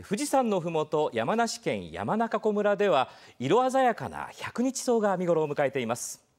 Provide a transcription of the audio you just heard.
富士山のふもと山梨県山中湖村では色鮮やかな百日草が見頃を迎えています。